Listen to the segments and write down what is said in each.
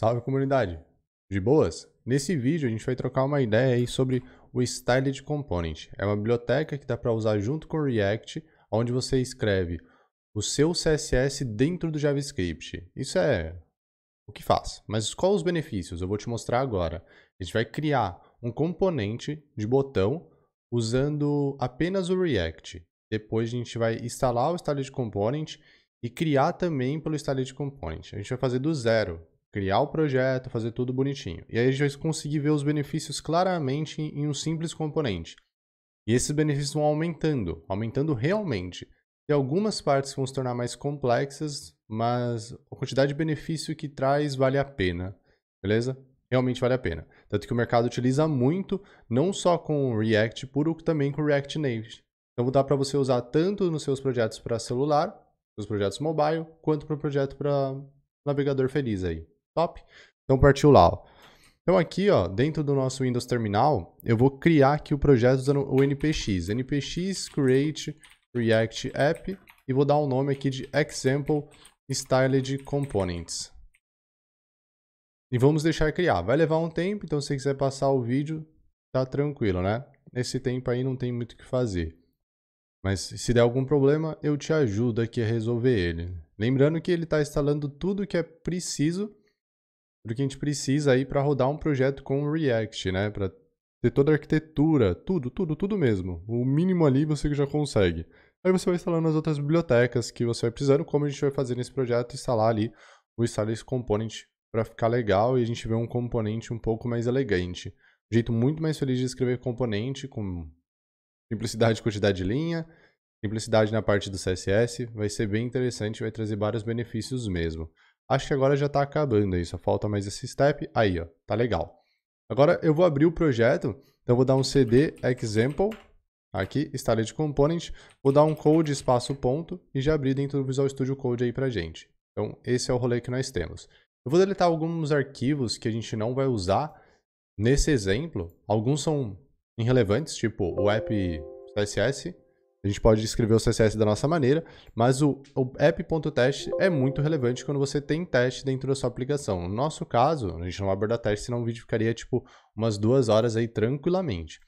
Salve comunidade! De boas? Nesse vídeo a gente vai trocar uma ideia aí sobre o Styled Component. É uma biblioteca que dá para usar junto com o React, onde você escreve o seu CSS dentro do JavaScript. Isso é o que faz. Mas qual os benefícios? Eu vou te mostrar agora. A gente vai criar um componente de botão usando apenas o React. Depois a gente vai instalar o Styled Component e criar também pelo Styled Component. A gente vai fazer do zero, criar o projeto, fazer tudo bonitinho. E aí a gente vai conseguir ver os benefícios claramente em um simples componente. E esses benefícios vão aumentando, aumentando realmente. Tem algumas partes que vão se tornar mais complexas, mas a quantidade de benefício que traz vale a pena, beleza? Realmente vale a pena. Tanto que o mercado utiliza muito, não só com React puro, também com React Native. Então vou dar para você usar tanto nos seus projetos para celular, nos projetos mobile, quanto para o projeto para navegador feliz aí. Top? Então partiu lá. Então aqui, ó, dentro do nosso Windows Terminal, eu vou criar aqui o projeto usando o npx. npx create react app e vou dar o um nome aqui de example styled components. E vamos deixar criar. Vai levar um tempo, então se você quiser passar o vídeo, tá tranquilo, né? Nesse tempo aí não tem muito o que fazer. Mas se der algum problema, eu te ajudo aqui a resolver ele. Lembrando que ele está instalando tudo que é preciso do que a gente precisa aí para rodar um projeto com React, né? Para ter toda a arquitetura, tudo, tudo, tudo mesmo. O mínimo ali você já consegue. Aí você vai instalando as outras bibliotecas que você vai precisando, como a gente vai fazer nesse projeto, instalar ali o Stylist Component para ficar legal e a gente vê um componente um pouco mais elegante. Um jeito muito mais feliz de escrever componente, com simplicidade quantidade de linha, simplicidade na parte do CSS, vai ser bem interessante, vai trazer vários benefícios mesmo. Acho que agora já está acabando aí, só falta mais esse step. Aí, ó, tá legal. Agora eu vou abrir o projeto, então eu vou dar um cd example, aqui, de component, vou dar um code espaço ponto e já abrir dentro do Visual Studio Code aí pra gente. Então esse é o rolê que nós temos. Eu vou deletar alguns arquivos que a gente não vai usar nesse exemplo. Alguns são irrelevantes, tipo o app CSS, a gente pode escrever o CSS da nossa maneira, mas o, o app.test é muito relevante quando você tem teste dentro da sua aplicação. No nosso caso, a gente não vai abordar teste, senão o vídeo ficaria tipo umas duas horas aí tranquilamente.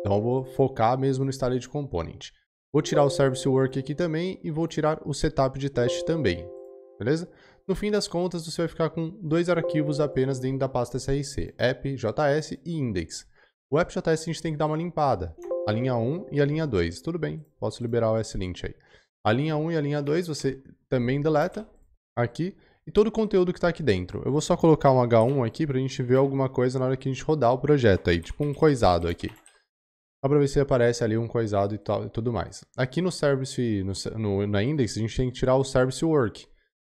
Então eu vou focar mesmo no de Component. Vou tirar o Service Work aqui também e vou tirar o Setup de teste também, beleza? No fim das contas, você vai ficar com dois arquivos apenas dentro da pasta SRC, app.js e index. O app.js a gente tem que dar uma limpada a linha 1 e a linha 2. Tudo bem, posso liberar o S-Lint aí. A linha 1 e a linha 2 você também deleta aqui e todo o conteúdo que está aqui dentro. Eu vou só colocar um H1 aqui para a gente ver alguma coisa na hora que a gente rodar o projeto aí, tipo um coisado aqui. Só para ver se aparece ali um coisado e, tal, e tudo mais. Aqui no service, no, no, na index, a gente tem que tirar o service work.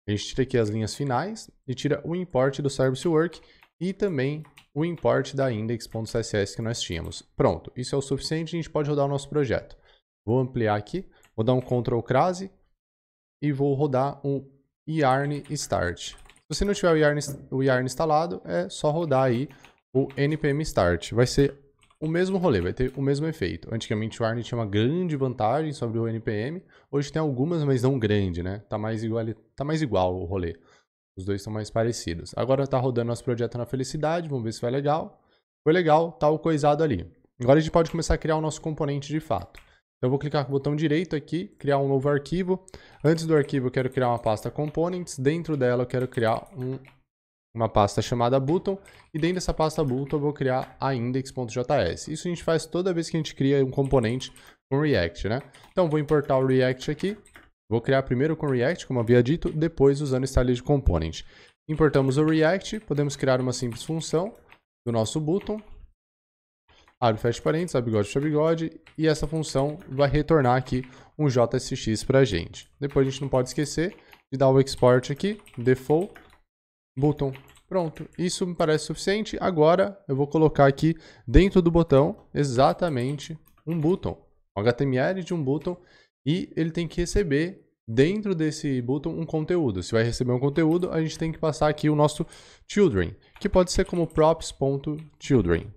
A gente tira aqui as linhas finais e tira o import do service work e também o import da index.css que nós tínhamos. Pronto, isso é o suficiente, a gente pode rodar o nosso projeto. Vou ampliar aqui, vou dar um Ctrl crase e vou rodar um yarn start. Se você não tiver o yarn, o yarn instalado, é só rodar aí o npm start. Vai ser o mesmo rolê, vai ter o mesmo efeito. Antigamente o Yarn tinha uma grande vantagem sobre o NPM, hoje tem algumas, mas não grande, né? Tá mais igual, tá mais igual o rolê. Os dois são mais parecidos. Agora tá rodando nosso projeto na felicidade, vamos ver se vai legal. Foi legal, tá o coisado ali. Agora a gente pode começar a criar o nosso componente de fato. Então eu vou clicar com o botão direito aqui, criar um novo arquivo. Antes do arquivo eu quero criar uma pasta components, dentro dela eu quero criar um, uma pasta chamada button e dentro dessa pasta button eu vou criar a index.js. Isso a gente faz toda vez que a gente cria um componente com React, né? Então vou importar o React aqui, Vou criar primeiro com React, como havia dito, depois usando style de component. Importamos o React, podemos criar uma simples função do nosso button. Abre fecha parênteses, abigode, fecha bigode, e essa função vai retornar aqui um JSX para a gente. Depois a gente não pode esquecer de dar o export aqui, default, button. Pronto, isso me parece suficiente. Agora eu vou colocar aqui dentro do botão exatamente um button, um HTML de um button e ele tem que receber dentro desse button um conteúdo. Se vai receber um conteúdo, a gente tem que passar aqui o nosso children, que pode ser como props.children.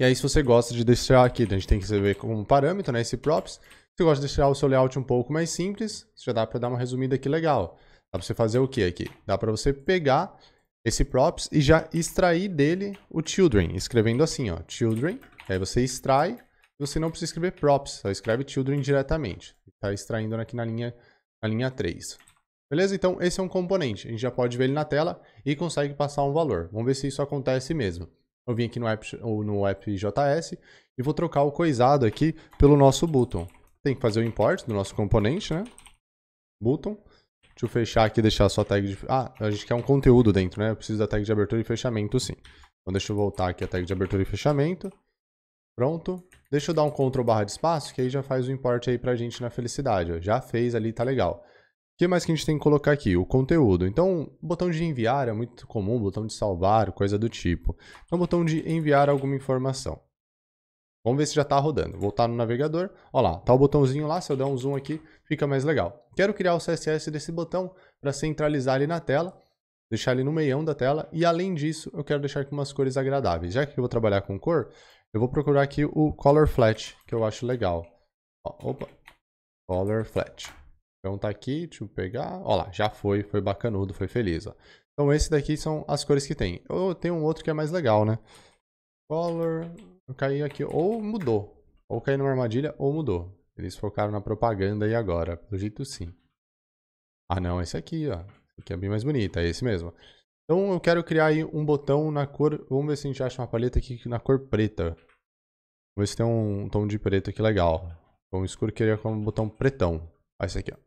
E aí, se você gosta de deixar aqui, a gente tem que receber como parâmetro né, esse props. Se você gosta de deixar o seu layout um pouco mais simples, já dá para dar uma resumida aqui legal. Dá para você fazer o que aqui? Dá para você pegar esse props e já extrair dele o children, escrevendo assim, ó, children. Aí você extrai você não precisa escrever props, só escreve children diretamente. Está extraindo aqui na linha, na linha 3. Beleza? Então, esse é um componente. A gente já pode ver ele na tela e consegue passar um valor. Vamos ver se isso acontece mesmo. Eu vim aqui no app, no app JS e vou trocar o coisado aqui pelo nosso button. Tem que fazer o import do nosso componente, né? Button. Deixa eu fechar aqui e deixar a sua tag de... Ah, a gente quer um conteúdo dentro, né? Eu preciso da tag de abertura e fechamento, sim. Então, deixa eu voltar aqui a tag de abertura e fechamento. Pronto. Deixa eu dar um CTRL barra de espaço, que aí já faz o import aí pra gente na felicidade. Ó. Já fez ali, tá legal. O que mais que a gente tem que colocar aqui? O conteúdo. Então, botão de enviar é muito comum, botão de salvar, coisa do tipo. Então, botão de enviar alguma informação. Vamos ver se já está rodando. Voltar no navegador. Olha lá, tá o botãozinho lá. Se eu der um zoom aqui, fica mais legal. Quero criar o CSS desse botão para centralizar ele na tela, deixar ele no meião da tela. E além disso, eu quero deixar com umas cores agradáveis. Já que eu vou trabalhar com cor, eu vou procurar aqui o color flat, que eu acho legal. Ó, opa, color flat. Então tá aqui, deixa eu pegar. Ó lá, já foi, foi bacanudo, foi feliz. Ó. Então esse daqui são as cores que tem. Ou tem um outro que é mais legal, né? Color, eu caí aqui, ou mudou. Ou caiu numa armadilha, ou mudou. Eles focaram na propaganda e agora, pelo jeito sim. Ah não, esse aqui, ó. Esse aqui é bem mais bonito, é esse mesmo. Então eu quero criar aí um botão na cor... Vamos ver se a gente acha uma paleta aqui na cor preta. Vamos ver se tem um tom de preto aqui legal. Então escuro queria com um botão pretão. Olha esse aqui, ó.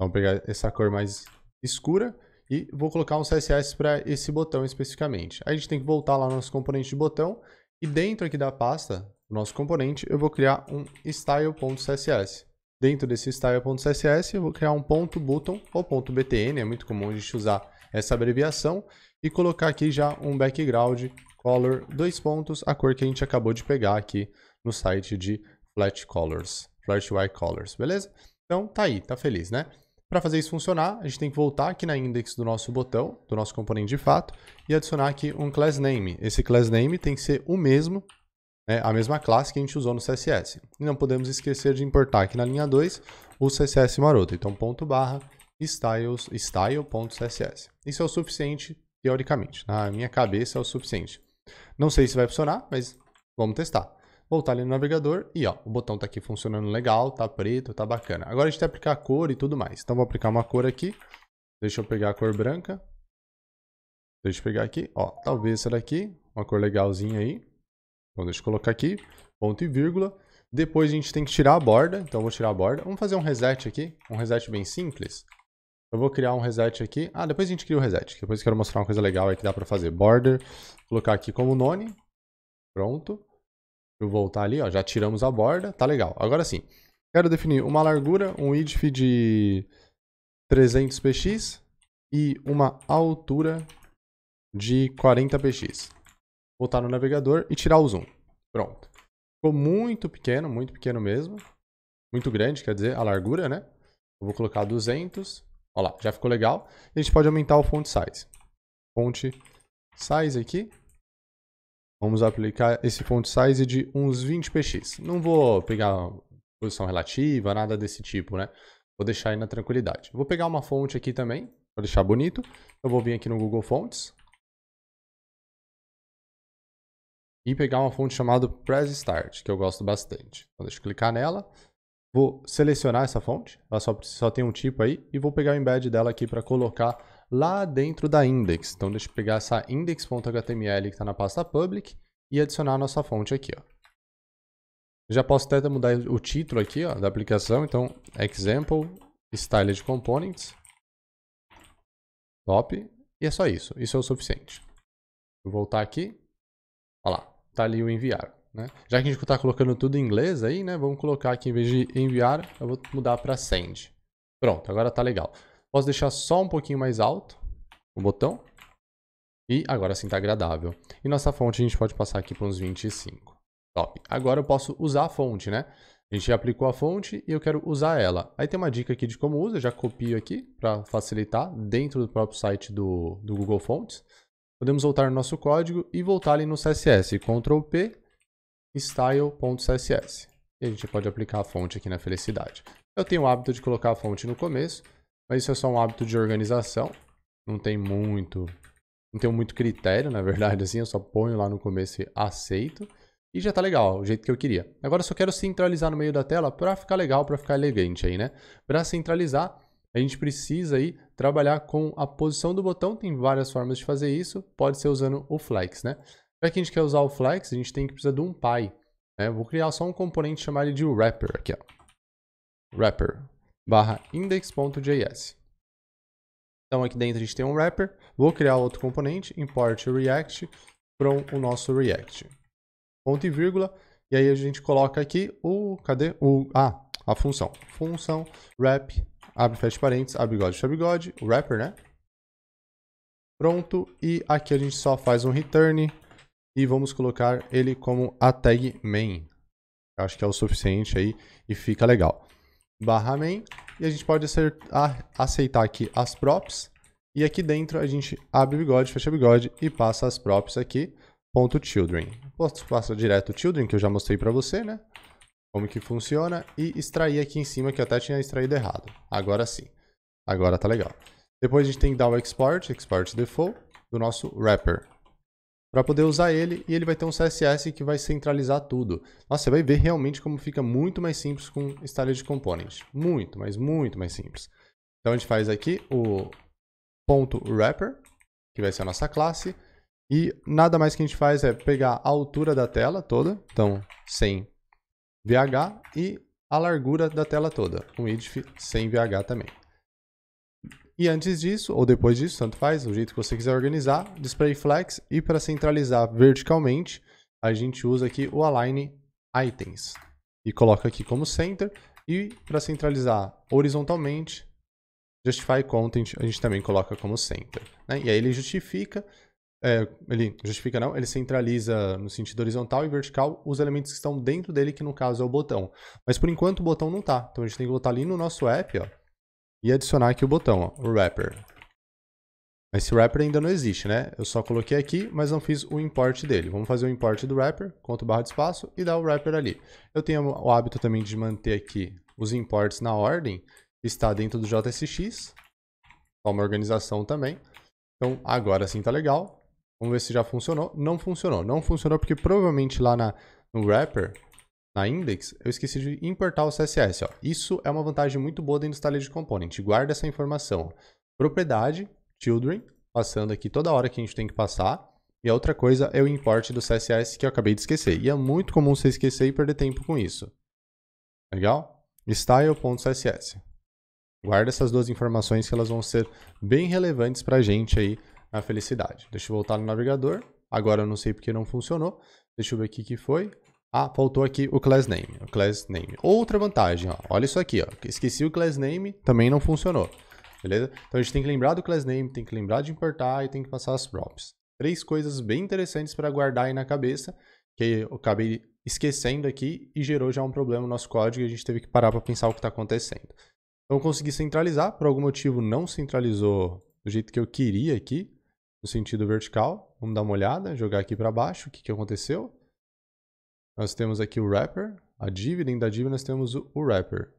Vamos pegar essa cor mais escura e vou colocar um CSS para esse botão especificamente. Aí a gente tem que voltar lá no nosso componente de botão e dentro aqui da pasta, do nosso componente, eu vou criar um style.css. Dentro desse style.css eu vou criar um ponto .button ou ponto .btn, é muito comum a gente usar essa abreviação e colocar aqui já um background color, dois pontos, a cor que a gente acabou de pegar aqui no site de Flat Colors, Flat Y Colors, beleza? Então tá aí, tá feliz, né? Para fazer isso funcionar, a gente tem que voltar aqui na index do nosso botão, do nosso componente de fato, e adicionar aqui um class name. Esse class name tem que ser o mesmo, né, a mesma classe que a gente usou no CSS. E não podemos esquecer de importar aqui na linha 2 o CSS maroto. Então, ponto barra styles, style.css. Isso é o suficiente, teoricamente. Na minha cabeça é o suficiente. Não sei se vai funcionar, mas vamos testar. Voltar ali no navegador e ó, o botão está aqui funcionando legal, tá preto, tá bacana. Agora a gente tem que aplicar a cor e tudo mais. Então vou aplicar uma cor aqui. Deixa eu pegar a cor branca. Deixa eu pegar aqui, ó, talvez essa daqui, uma cor legalzinha aí. Então deixa eu colocar aqui, ponto e vírgula. Depois a gente tem que tirar a borda, então eu vou tirar a borda. Vamos fazer um reset aqui, um reset bem simples. Eu vou criar um reset aqui. Ah, depois a gente cria o reset. Depois quero mostrar uma coisa legal aí que dá para fazer. Border, colocar aqui como none. Pronto. Eu voltar ali, ó, já tiramos a borda, tá legal. Agora sim, quero definir uma largura, um idf de 300 px e uma altura de 40 px. Voltar no navegador e tirar o zoom. Pronto. Ficou muito pequeno, muito pequeno mesmo. Muito grande, quer dizer, a largura, né? Eu vou colocar 200 Olha lá, já ficou legal. A gente pode aumentar o font size. Font size aqui. Vamos aplicar esse font size de uns 20 px. Não vou pegar posição relativa, nada desse tipo, né? Vou deixar aí na tranquilidade. Vou pegar uma fonte aqui também, para deixar bonito. Eu vou vir aqui no Google Fonts. E pegar uma fonte chamada Press Start, que eu gosto bastante. Então deixa eu clicar nela. Vou selecionar essa fonte, ela só, só tem um tipo aí, e vou pegar o embed dela aqui para colocar lá dentro da index. Então deixa eu pegar essa index.html que está na pasta public e adicionar a nossa fonte aqui. Ó. Já posso até mudar o título aqui ó, da aplicação, então example styled components. Top. E é só isso, isso é o suficiente. Vou voltar aqui. Olha lá, está ali o enviar. Né? Já que a gente está colocando tudo em inglês aí, né? Vamos colocar aqui, em vez de enviar, eu vou mudar para send. Pronto, agora tá legal. Posso deixar só um pouquinho mais alto o botão. E agora sim está agradável. E nossa fonte a gente pode passar aqui para uns 25. Top. Agora eu posso usar a fonte, né? A gente aplicou a fonte e eu quero usar ela. Aí tem uma dica aqui de como usa, já copio aqui para facilitar dentro do próprio site do, do Google Fonts. Podemos voltar no nosso código e voltar ali no CSS. Ctrl P, style.css. E a gente pode aplicar a fonte aqui na felicidade. Eu tenho o hábito de colocar a fonte no começo, mas isso é só um hábito de organização. Não tem muito, não tenho muito critério, na verdade, assim, eu só ponho lá no começo e aceito. E já tá legal, o jeito que eu queria. Agora eu só quero centralizar no meio da tela para ficar legal, para ficar elegante aí, né? Para centralizar, a gente precisa aí trabalhar com a posição do botão, tem várias formas de fazer isso, pode ser usando o flex, né? Já que a gente quer usar o flex, a gente tem que precisar de um pai. Né? Vou criar só um componente e chamar ele de wrapper aqui. Ó. Wrapper barra index.js. Então aqui dentro a gente tem um wrapper. Vou criar outro componente, import react from o nosso react. Ponto e vírgula. E aí a gente coloca aqui o... Cadê? O, ah, a função. Função wrap, abre fecha parênteses, abre bigode, fecha bigode, o wrapper, né? Pronto. E aqui a gente só faz um return e vamos colocar ele como a tag main. Acho que é o suficiente aí e fica legal. Barra main e a gente pode aceitar aqui as props e aqui dentro a gente abre bigode, fecha bigode e passa as props aqui ponto .children. Passa direto o children que eu já mostrei para você, né? Como que funciona e extrair aqui em cima que eu até tinha extraído errado. Agora sim. Agora tá legal. Depois a gente tem que dar o export, export default do nosso wrapper para poder usar ele e ele vai ter um CSS que vai centralizar tudo. Nossa, você vai ver realmente como fica muito mais simples com Styled Component. Muito, mas muito mais simples. Então a gente faz aqui o ponto .wrapper, que vai ser a nossa classe, e nada mais que a gente faz é pegar a altura da tela toda, então 100 VH, e a largura da tela toda, um IDF 100 VH também. E antes disso, ou depois disso, tanto faz, o jeito que você quiser organizar, display flex e para centralizar verticalmente, a gente usa aqui o align items e coloca aqui como center e para centralizar horizontalmente, justify content a gente também coloca como center. Né? E aí ele justifica, é, ele justifica não, ele centraliza no sentido horizontal e vertical os elementos que estão dentro dele, que no caso é o botão. Mas por enquanto o botão não está, então a gente tem que botar ali no nosso app, ó, e adicionar aqui o botão, ó, o wrapper. Esse wrapper ainda não existe, né? Eu só coloquei aqui, mas não fiz o import dele. Vamos fazer o import do wrapper, ponto barra de espaço e dar o wrapper ali. Eu tenho o hábito também de manter aqui os imports na ordem, que está dentro do JSX, uma organização também. Então, agora sim tá legal. Vamos ver se já funcionou. Não funcionou. Não funcionou porque provavelmente lá na, no wrapper na index, eu esqueci de importar o CSS. Ó. Isso é uma vantagem muito boa dentro do de component. Guarda essa informação. Propriedade, children, passando aqui toda hora que a gente tem que passar. E a outra coisa é o import do CSS que eu acabei de esquecer. E é muito comum você esquecer e perder tempo com isso. Legal? Style.css. Guarda essas duas informações que elas vão ser bem relevantes para a gente aí na felicidade. Deixa eu voltar no navegador. Agora eu não sei porque não funcionou. Deixa eu ver aqui que foi. Ah, faltou aqui o class name, o class name. Outra vantagem, ó, olha isso aqui, ó. esqueci o class name, também não funcionou, beleza? Então a gente tem que lembrar do class name, tem que lembrar de importar e tem que passar as props. Três coisas bem interessantes para guardar aí na cabeça, que eu acabei esquecendo aqui e gerou já um problema no nosso código e a gente teve que parar para pensar o que está acontecendo. Então eu consegui centralizar, por algum motivo não centralizou do jeito que eu queria aqui, no sentido vertical. Vamos dar uma olhada, jogar aqui para baixo, o que, que aconteceu. Nós temos aqui o wrapper, a dívida, e da dívida nós temos o, o wrapper.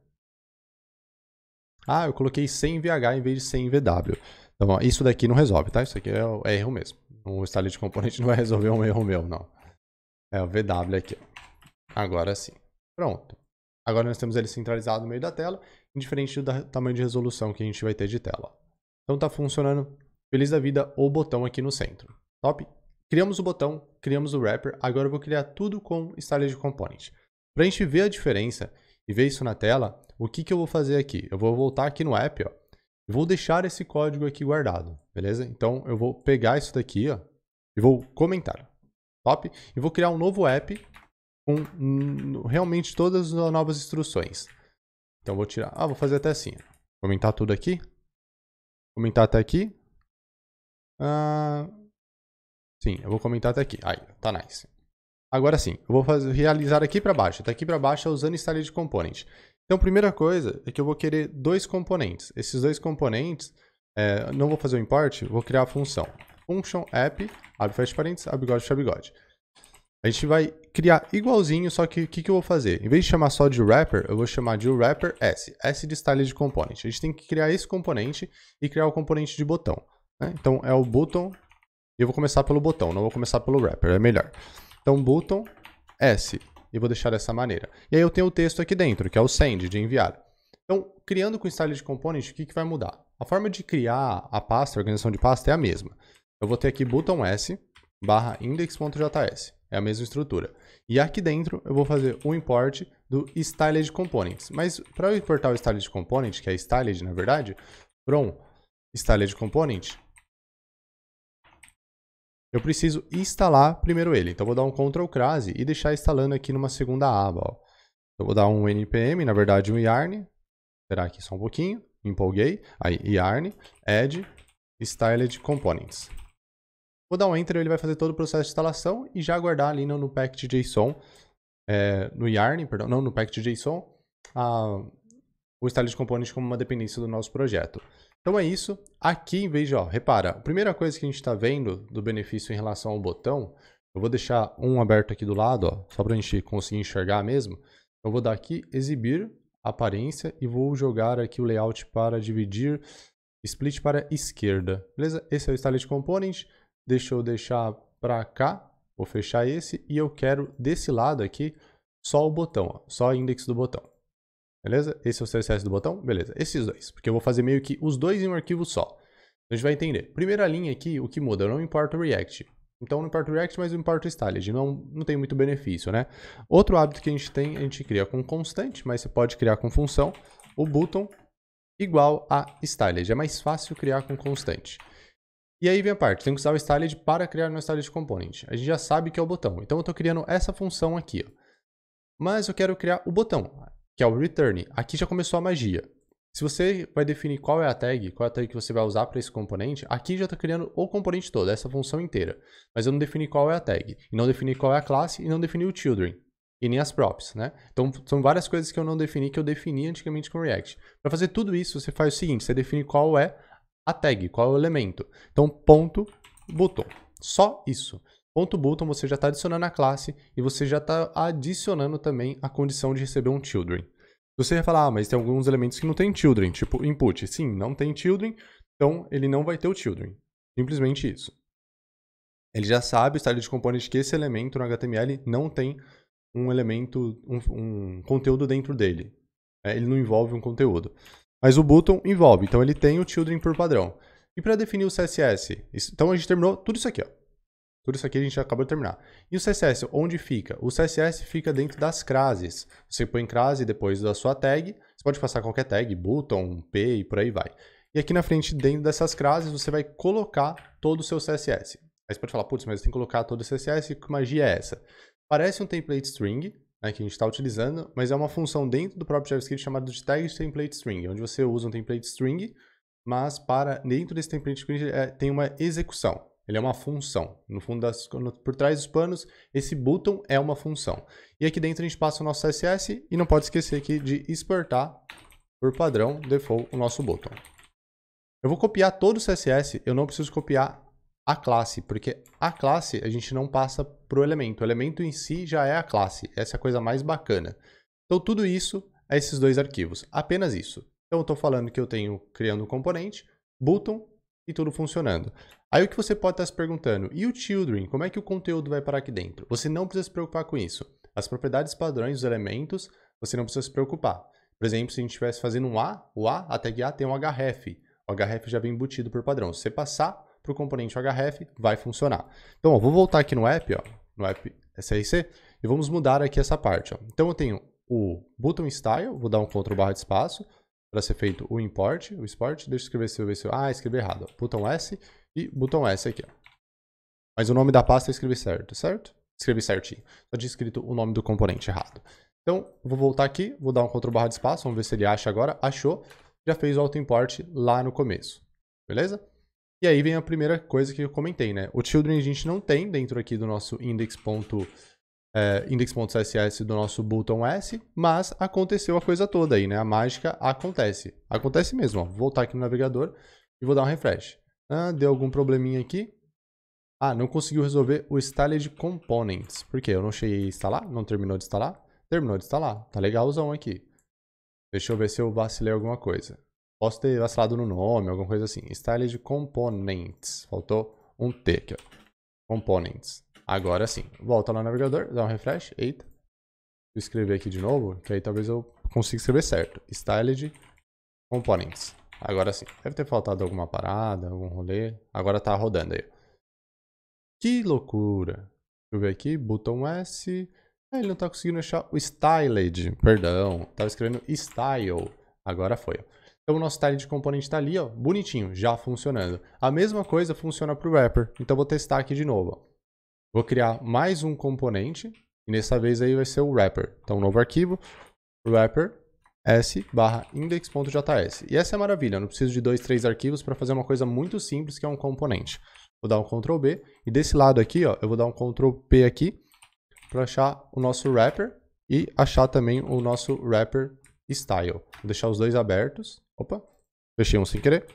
Ah, eu coloquei 100 VH em vez de 100 VW. Então, ó, isso daqui não resolve, tá? Isso aqui é, é erro mesmo. Um style de componente não vai resolver um erro meu, não. É o VW aqui. Agora sim. Pronto. Agora nós temos ele centralizado no meio da tela, indiferente do tamanho de resolução que a gente vai ter de tela. Então tá funcionando. Feliz da vida o botão aqui no centro. Top? Criamos o botão, criamos o wrapper, agora eu vou criar tudo com Styled Component. Para a gente ver a diferença e ver isso na tela, o que, que eu vou fazer aqui? Eu vou voltar aqui no app, ó, e vou deixar esse código aqui guardado, beleza? Então eu vou pegar isso daqui ó, e vou comentar, top? E vou criar um novo app com realmente todas as novas instruções. Então vou tirar, ah, vou fazer até assim, comentar tudo aqui, comentar até aqui, ah, Sim, eu vou comentar até aqui. Aí, tá nice. Agora sim, eu vou fazer, realizar aqui para baixo. Daqui tá para baixo é usando Styled Component. Então, a primeira coisa é que eu vou querer dois componentes. Esses dois componentes, é, não vou fazer o import, vou criar a função. Function app, abre fecha parênteses, abre bigode, fecha bigode. A gente vai criar igualzinho, só que o que, que, eu vou fazer? Em vez de chamar só de wrapper, eu vou chamar de wrapper S, S de Styled Component. A gente tem que criar esse componente e criar o componente de botão. Né? Então, é o button e eu vou começar pelo botão, não vou começar pelo wrapper, é melhor. Então, button S. E vou deixar dessa maneira. E aí eu tenho o texto aqui dentro, que é o send, de enviar. Então, criando com style de component, o que, que vai mudar? A forma de criar a pasta, a organização de pasta, é a mesma. Eu vou ter aqui button S barra index.js. É a mesma estrutura. E aqui dentro eu vou fazer o import do styled components. Mas para eu importar o styled component, que é styled na verdade, from styled component, eu preciso instalar primeiro ele. Então, vou dar um Ctrl crase e deixar instalando aqui numa segunda aba. Ó. Eu vou dar um npm, na verdade um yarn. Será aqui só um pouquinho. Empolguei. Aí, yarn, add, styled components. Vou dar um enter, ele vai fazer todo o processo de instalação e já guardar ali no, no package.json, é, no yarn, perdão, não, no package.json, o styled component como uma dependência do nosso projeto. Então é isso. Aqui em vez de, ó, repara, a primeira coisa que a gente está vendo do benefício em relação ao botão, eu vou deixar um aberto aqui do lado, ó, só para a gente conseguir enxergar mesmo. Eu vou dar aqui exibir aparência e vou jogar aqui o layout para dividir split para esquerda. Beleza? Esse é o styled component. Deixa eu deixar para cá, vou fechar esse e eu quero desse lado aqui só o botão, ó, só o index do botão. Beleza? Esse é o CSS do botão? Beleza. Esses dois. Porque eu vou fazer meio que os dois em um arquivo só. A gente vai entender. Primeira linha aqui, o que muda? Eu não importa o React. Então, não importa o React, mas importa importo o Styled. Não, não tem muito benefício, né? Outro hábito que a gente tem, a gente cria com constante, mas você pode criar com função. O button igual a Styled. É mais fácil criar com constante. E aí vem a parte, tem que usar o styled para criar no styled component. A gente já sabe que é o botão. Então eu estou criando essa função aqui. Ó. Mas eu quero criar o botão que é o return. Aqui já começou a magia. Se você vai definir qual é a tag, qual é a tag que você vai usar para esse componente, aqui já está criando o componente todo, essa função inteira. Mas eu não defini qual é a tag, e não defini qual é a classe, e não defini o children, e nem as props, né? Então, são várias coisas que eu não defini, que eu defini antigamente com React. Para fazer tudo isso, você faz o seguinte, você define qual é a tag, qual é o elemento. Então, ponto, botão. Só isso. Ponto Button você já está adicionando a classe e você já está adicionando também a condição de receber um children. Você vai falar, ah, mas tem alguns elementos que não tem children, tipo input. Sim, não tem children, então ele não vai ter o children. Simplesmente isso. Ele já sabe, o style de component, que esse elemento no HTML não tem um elemento, um, um conteúdo dentro dele. É, ele não envolve um conteúdo. Mas o button envolve, então ele tem o children por padrão. E para definir o CSS, então a gente terminou tudo isso aqui. Ó. Tudo isso aqui a gente acabou de terminar. E o CSS, onde fica? O CSS fica dentro das crases. Você põe crase depois da sua tag. Você pode passar qualquer tag, button, p e por aí vai. E aqui na frente, dentro dessas crases, você vai colocar todo o seu CSS. Aí você pode falar, putz, mas tem que colocar todo o CSS, que magia é essa? Parece um template string, né, que a gente está utilizando, mas é uma função dentro do próprio JavaScript chamada de tag template string, onde você usa um template string, mas para dentro desse template string é, tem uma execução. Ele é uma função. No fundo das, por trás dos panos, esse button é uma função. E aqui dentro a gente passa o nosso CSS e não pode esquecer aqui de exportar por padrão default o nosso button. Eu vou copiar todo o CSS, eu não preciso copiar a classe, porque a classe a gente não passa para o elemento. O elemento em si já é a classe, essa é a coisa mais bacana. Então tudo isso é esses dois arquivos, apenas isso. Então eu estou falando que eu tenho criando um componente, button e tudo funcionando. Aí o que você pode estar tá se perguntando, e o Children, como é que o conteúdo vai parar aqui dentro? Você não precisa se preocupar com isso. As propriedades padrões dos elementos, você não precisa se preocupar. Por exemplo, se a gente estivesse fazendo um A, o A, a tag A tem um href. O href já vem embutido por padrão. Se você passar para o componente href, vai funcionar. Então, ó, vou voltar aqui no app, ó, no app SRC, e vamos mudar aqui essa parte. Ó. Então, eu tenho o button style, vou dar um ctrl barra de espaço, para ser feito o import, o export, deixa eu escrever se eu ver se eu... Ah, escrevi errado. Ó. Button S, e botão S aqui. Ó. Mas o nome da pasta eu é escrevi certo, certo? Escrevi certinho. Só tinha escrito o nome do componente errado. Então, vou voltar aqui, vou dar um CTRL barra de espaço, vamos ver se ele acha agora. Achou, já fez o auto-import lá no começo, beleza? E aí vem a primeira coisa que eu comentei, né? O children a gente não tem dentro aqui do nosso index. É, index.css do nosso button S, mas aconteceu a coisa toda aí, né? A mágica acontece. Acontece mesmo, ó. Vou voltar aqui no navegador e vou dar um refresh. Ah, deu algum probleminha aqui. Ah, não conseguiu resolver o Styled Components. Por quê? Eu não cheguei a instalar? Não terminou de instalar? Terminou de instalar. Tá legalzão aqui. Deixa eu ver se eu vacilei alguma coisa. Posso ter vacilado no nome, alguma coisa assim. Styled Components. Faltou um T aqui, ó. Components. Agora sim. Volta lá no navegador, dá um refresh. Eita. Vou escrever aqui de novo, que aí talvez eu consiga escrever certo. Styled Components. Agora sim. Deve ter faltado alguma parada, algum rolê. Agora tá rodando aí. Que loucura. Deixa eu ver aqui. Botão S. Ah, ele não tá conseguindo achar o styled. Perdão. Tava tá escrevendo style. Agora foi. Então o nosso style de componente está ali, ó, bonitinho, já funcionando. A mesma coisa funciona para o wrapper. Então vou testar aqui de novo. Ó. Vou criar mais um componente e dessa vez aí vai ser o wrapper. Então um novo arquivo, wrapper, s barra index.js. E essa é maravilha, eu não preciso de dois, três arquivos para fazer uma coisa muito simples que é um componente. Vou dar um Ctrl B e desse lado aqui, ó, eu vou dar um Ctrl P aqui para achar o nosso wrapper e achar também o nosso wrapper style. Vou deixar os dois abertos. Opa, fechei um sem querer.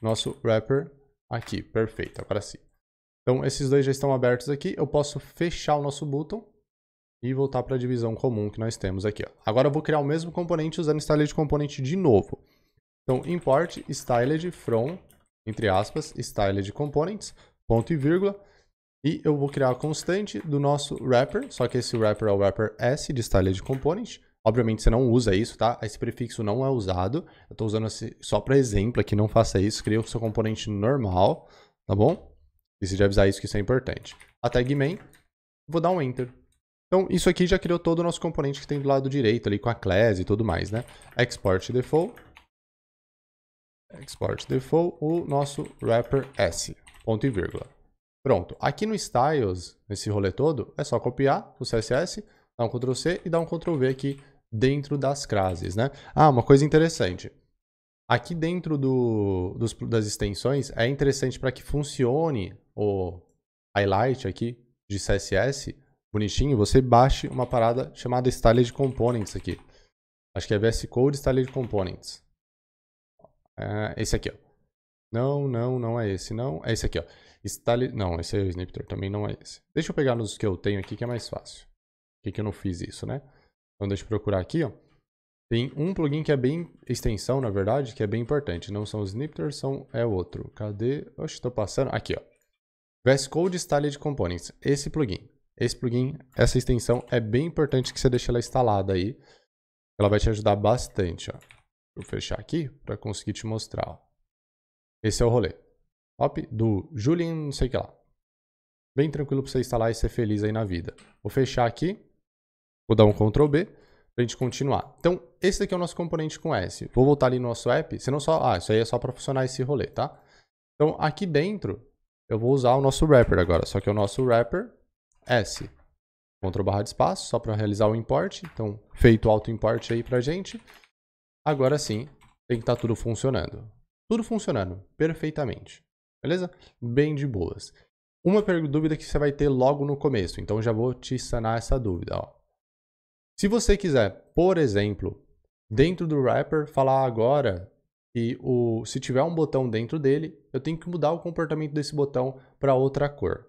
Nosso wrapper aqui, perfeito, agora sim. Então esses dois já estão abertos aqui, eu posso fechar o nosso button e voltar para a divisão comum que nós temos aqui. Ó. Agora eu vou criar o mesmo componente usando styled Component de novo. Então, import styled from, entre aspas, styled components, ponto e vírgula, e eu vou criar a constante do nosso wrapper, só que esse wrapper é o wrapper S de styled component. Obviamente você não usa isso, tá? Esse prefixo não é usado. Eu estou usando esse só para exemplo aqui, não faça isso. Cria o seu componente normal, tá bom? Preciso de avisar isso que isso é importante. A tag main, vou dar um enter. Então, isso aqui já criou todo o nosso componente que tem do lado direito ali com a class e tudo mais, né? Export default. Export default, o nosso wrapper S, ponto e vírgula. Pronto. Aqui no styles, nesse rolê todo, é só copiar o CSS, dar um Ctrl C e dar um Ctrl V aqui dentro das classes, né? Ah, uma coisa interessante. Aqui dentro do, dos, das extensões, é interessante para que funcione o highlight aqui de CSS, bonitinho, você baixe uma parada chamada de Components aqui. Acho que é VS Code de Components. É esse aqui, ó. Não, não, não é esse, não. É esse aqui, ó. Style... Não, esse é o Sniptor, também não é esse. Deixa eu pegar nos que eu tenho aqui, que é mais fácil. Por que, que eu não fiz isso, né? Então, deixa eu procurar aqui, ó. Tem um plugin que é bem extensão, na verdade, que é bem importante. Não são os Sniptors, são é outro. Cadê? Oxe, estou passando. Aqui, ó. VS Code de Components. Esse plugin esse plugin, essa extensão, é bem importante que você deixe ela instalada aí. Ela vai te ajudar bastante, ó. Vou fechar aqui para conseguir te mostrar, ó. Esse é o rolê. Top? Do Julian não sei o que lá. Bem tranquilo para você instalar e ser feliz aí na vida. Vou fechar aqui. Vou dar um Ctrl B para a gente continuar. Então, esse daqui é o nosso componente com S. Vou voltar ali no nosso app. Se não só... Ah, isso aí é só para funcionar esse rolê, tá? Então, aqui dentro, eu vou usar o nosso wrapper agora. Só que o nosso wrapper S. Ctrl barra de espaço, só para realizar o import. Então, feito o auto-import aí para gente. Agora sim, tem que estar tá tudo funcionando. Tudo funcionando perfeitamente. Beleza? Bem de boas. Uma dúvida que você vai ter logo no começo, então já vou te sanar essa dúvida. Ó. Se você quiser, por exemplo, dentro do wrapper, falar agora que o, se tiver um botão dentro dele, eu tenho que mudar o comportamento desse botão para outra cor.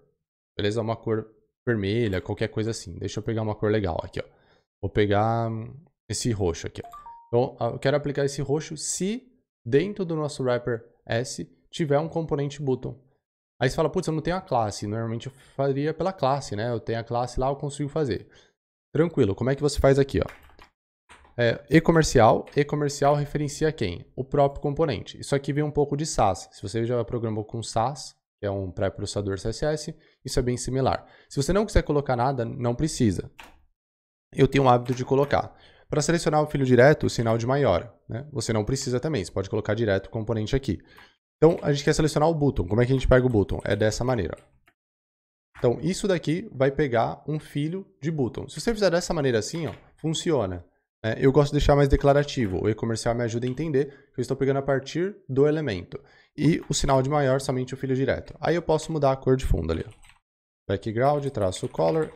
Beleza? Uma cor vermelha, qualquer coisa assim. Deixa eu pegar uma cor legal aqui, ó. Vou pegar hum, esse roxo aqui, ó. Então, eu quero aplicar esse roxo se dentro do nosso wrapper S tiver um componente button. Aí você fala, putz, eu não tenho a classe. Normalmente eu faria pela classe, né? Eu tenho a classe lá, eu consigo fazer. Tranquilo, como é que você faz aqui, ó? É, e-comercial, e-comercial referencia quem? O próprio componente. Isso aqui vem um pouco de SAS. Se você já programou com SAS, que é um pré-processador CSS, isso é bem similar. Se você não quiser colocar nada, não precisa. Eu tenho o hábito de colocar. Para selecionar o filho direto, o sinal de maior. Né? Você não precisa também, você pode colocar direto o componente aqui. Então, a gente quer selecionar o button. Como é que a gente pega o button? É dessa maneira. Então, isso daqui vai pegar um filho de button. Se você fizer dessa maneira assim, ó, funciona. É, eu gosto de deixar mais declarativo. O e-comercial me ajuda a entender que eu estou pegando a partir do elemento. E o sinal de maior, somente o filho direto. Aí eu posso mudar a cor de fundo ali. Ó background, traço color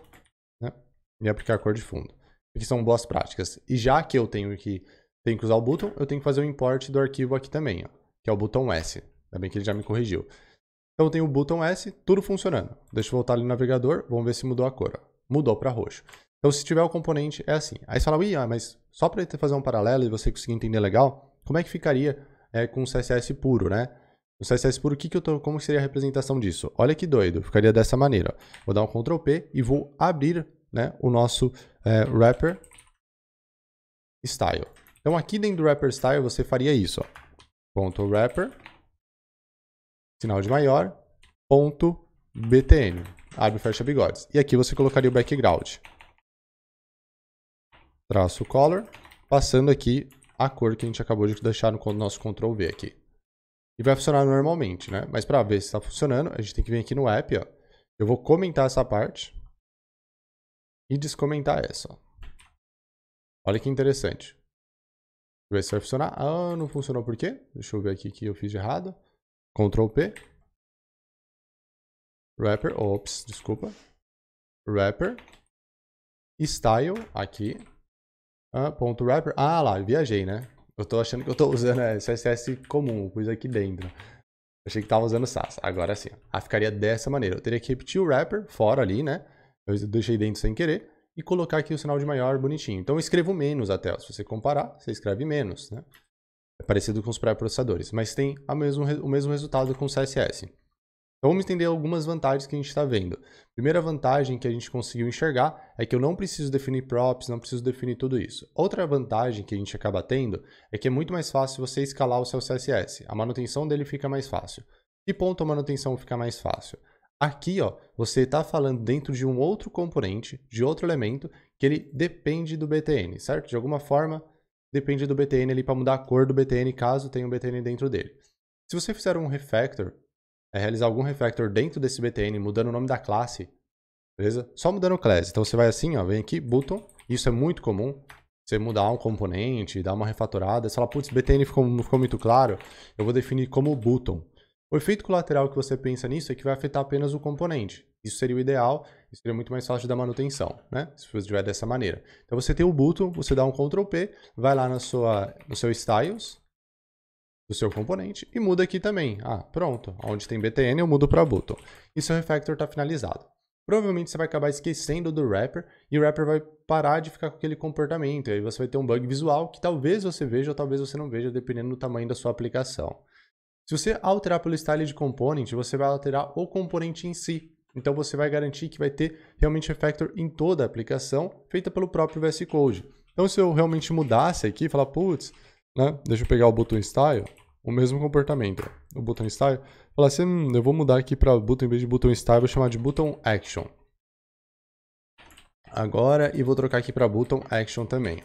né? e aplicar a cor de fundo. Aqui são boas práticas. E já que eu tenho que, tenho que usar o button, eu tenho que fazer o import do arquivo aqui também, ó, que é o button S. Ainda bem que ele já me corrigiu. Então eu tenho o button S, tudo funcionando. Deixa eu voltar ali no navegador, vamos ver se mudou a cor. Ó. Mudou para roxo. Então se tiver o componente, é assim. Aí você fala, Ui, ah, mas só para fazer um paralelo e você conseguir entender legal, como é que ficaria é, com CSS puro, né? No CSS puro, que que eu tô, como seria a representação disso? Olha que doido, ficaria dessa maneira. Vou dar um Ctrl P e vou abrir né, o nosso é, wrapper style. Então aqui dentro do wrapper style você faria isso. Ó. Ponto wrapper, sinal de maior, ponto btn, abre e fecha bigodes. E aqui você colocaria o background. Traço color, passando aqui a cor que a gente acabou de deixar no nosso Ctrl V aqui e vai funcionar normalmente, né? Mas para ver se está funcionando, a gente tem que vir aqui no app, ó. Eu vou comentar essa parte e descomentar essa. Ó. Olha que interessante. Ver se vai funcionar. Ah, não funcionou por quê? Deixa eu ver aqui o que eu fiz de errado. Ctrl P. Wrapper, ops, desculpa. Wrapper. Style, aqui. Ah, ponto wrapper. Ah lá, viajei, né? Eu tô achando que eu tô usando CSS é, é comum, coisa aqui dentro. Achei que tava usando SAS. Agora sim. Ah, ficaria dessa maneira. Eu teria que repetir o wrapper fora ali, né? Eu deixei dentro sem querer. E colocar aqui o sinal de maior bonitinho. Então eu escrevo menos até. Se você comparar, você escreve menos, né? É parecido com os pré-processadores. Mas tem mesmo, o mesmo resultado com o CSS. Então vamos entender algumas vantagens que a gente está vendo. Primeira vantagem que a gente conseguiu enxergar é que eu não preciso definir props, não preciso definir tudo isso. Outra vantagem que a gente acaba tendo é que é muito mais fácil você escalar o seu CSS. A manutenção dele fica mais fácil. Que ponto a manutenção fica mais fácil? Aqui, ó, você está falando dentro de um outro componente, de outro elemento, que ele depende do BTN, certo? De alguma forma, depende do BTN ali para mudar a cor do BTN, caso tenha um BTN dentro dele. Se você fizer um refactor, é realizar algum refactor dentro desse btn, mudando o nome da classe, beleza? Só mudando o class. Então você vai assim, ó, vem aqui, button, isso é muito comum. Você mudar um componente, dar uma refatorada, você fala, putz, btn ficou, não ficou muito claro, eu vou definir como button. O efeito colateral que você pensa nisso é que vai afetar apenas o componente. Isso seria o ideal, isso seria muito mais fácil da manutenção, né? Se você tiver dessa maneira. Então você tem o button, você dá um Ctrl P, vai lá na sua, no seu styles, do seu componente e muda aqui também. Ah, pronto. Onde tem BTN eu mudo para Button. E seu refactor está finalizado. Provavelmente você vai acabar esquecendo do wrapper e o wrapper vai parar de ficar com aquele comportamento. E aí você vai ter um bug visual que talvez você veja ou talvez você não veja, dependendo do tamanho da sua aplicação. Se você alterar pelo style de component, você vai alterar o componente em si. Então você vai garantir que vai ter realmente refactor em toda a aplicação, feita pelo próprio VS Code. Então se eu realmente mudasse aqui e falar, putz, né? Deixa eu pegar o button style, o mesmo comportamento, o button style. Falar assim, hum, eu vou mudar aqui para button, em vez de button style, vou chamar de button action. Agora, e vou trocar aqui para button action também.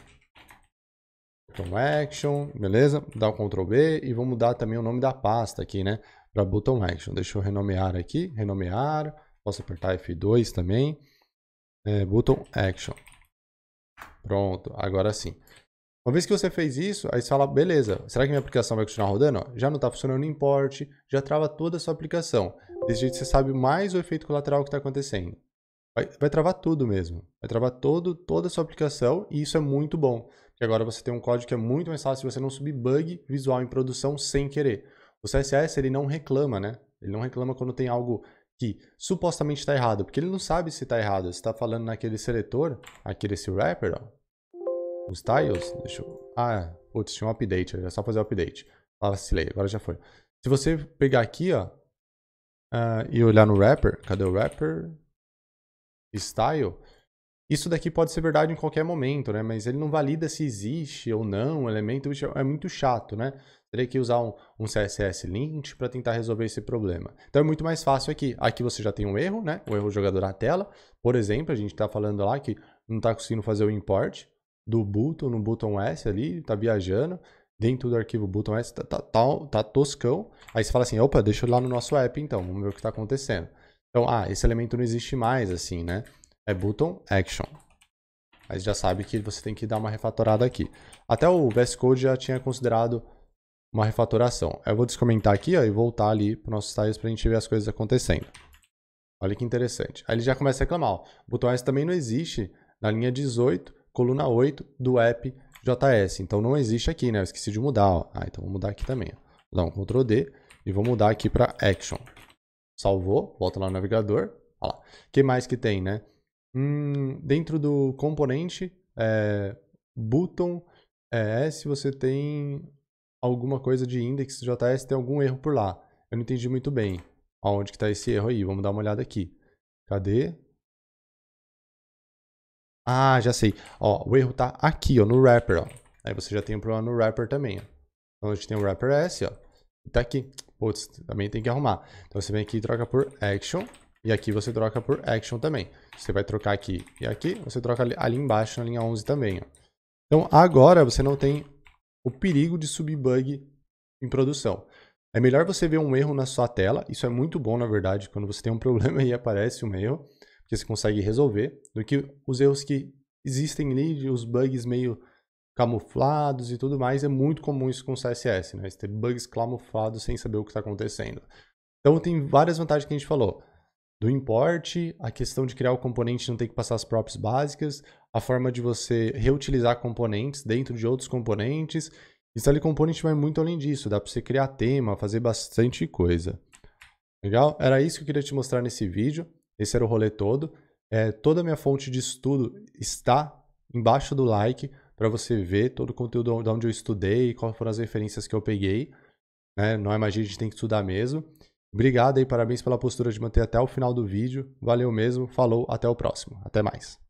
Button action, beleza? Dá o Ctrl B e vou mudar também o nome da pasta aqui, né? Para button action. Deixa eu renomear aqui, renomear. Posso apertar F2 também. É, button action. Pronto, agora sim. Uma vez que você fez isso, aí você fala, beleza, será que minha aplicação vai continuar rodando? já não está funcionando o import, já trava toda a sua aplicação. Desse jeito você sabe mais o efeito colateral que está acontecendo. Vai, vai, travar tudo mesmo. Vai travar todo, toda a sua aplicação e isso é muito bom. Porque agora você tem um código que é muito mais fácil de você não subir bug visual em produção sem querer. O CSS ele não reclama, né? Ele não reclama quando tem algo que supostamente está errado, porque ele não sabe se está errado. Se está falando naquele seletor, aquele esse wrapper, ó, os tiles, deixa eu... Ah, é. putz, tinha um update, é só fazer o update. Ah, vacilei, agora já foi. Se você pegar aqui, ó, uh, e olhar no wrapper, cadê o wrapper? Style. Isso daqui pode ser verdade em qualquer momento, né? Mas ele não valida se existe ou não um elemento. É muito chato, né? Teria que usar um, um CSS lint para tentar resolver esse problema. Então é muito mais fácil aqui. Aqui você já tem um erro, né? O erro jogador na tela. Por exemplo, a gente está falando lá que não está conseguindo fazer o import do Button, no Button S ali, tá viajando, dentro do arquivo Button S, tá, tá, tá, tá toscão. Aí você fala assim, opa, deixa eu ir lá no nosso app então, vamos ver o que está acontecendo. Então, ah, esse elemento não existe mais, assim, né? É Button Action. Aí já sabe que você tem que dar uma refatorada aqui. Até o VS Code já tinha considerado uma refatoração. Eu vou descomentar aqui ó, e voltar ali para o nosso styles para a gente ver as coisas acontecendo. Olha que interessante. Aí ele já começa a reclamar. Ó. O botão S também não existe na linha 18 coluna 8 do app JS. Então não existe aqui, né? Eu esqueci de mudar. Ó. Ah, então vou mudar aqui também. Ó. Vou dar um Ctrl D e vou mudar aqui para Action. Salvou, volta lá no navegador. O que mais que tem, né? Hum, dentro do componente é, button é, se você tem alguma coisa de index JS, tem algum erro por lá. Eu não entendi muito bem aonde que está esse erro aí. Vamos dar uma olhada aqui. Cadê? Ah, já sei. Ó, o erro tá aqui, ó, no wrapper, ó. Aí você já tem um problema no wrapper também, ó. Então a gente tem o wrapper S, ó. E tá aqui. Putz, também tem que arrumar. Então você vem aqui e troca por action. E aqui você troca por action também. Você vai trocar aqui e aqui, você troca ali, ali embaixo na linha 11 também, ó. Então agora você não tem o perigo de subir bug em produção. É melhor você ver um erro na sua tela, isso é muito bom na verdade, quando você tem um problema e aparece um erro, que você consegue resolver do que os erros que existem ali, os bugs meio camuflados e tudo mais. É muito comum isso com CSS, né? Você ter bugs camuflados sem saber o que está acontecendo. Então tem várias vantagens que a gente falou. Do import, a questão de criar o componente não tem que passar as props básicas, a forma de você reutilizar componentes dentro de outros componentes. Install Component vai muito além disso, dá para você criar tema, fazer bastante coisa. Legal? Era isso que eu queria te mostrar nesse vídeo. Esse era o rolê todo. É, toda a minha fonte de estudo está embaixo do like para você ver todo o conteúdo de onde eu estudei e quais foram as referências que eu peguei. Né? Não é magia, a gente tem que estudar mesmo. Obrigado e parabéns pela postura de manter até o final do vídeo. Valeu mesmo, falou, até o próximo. Até mais.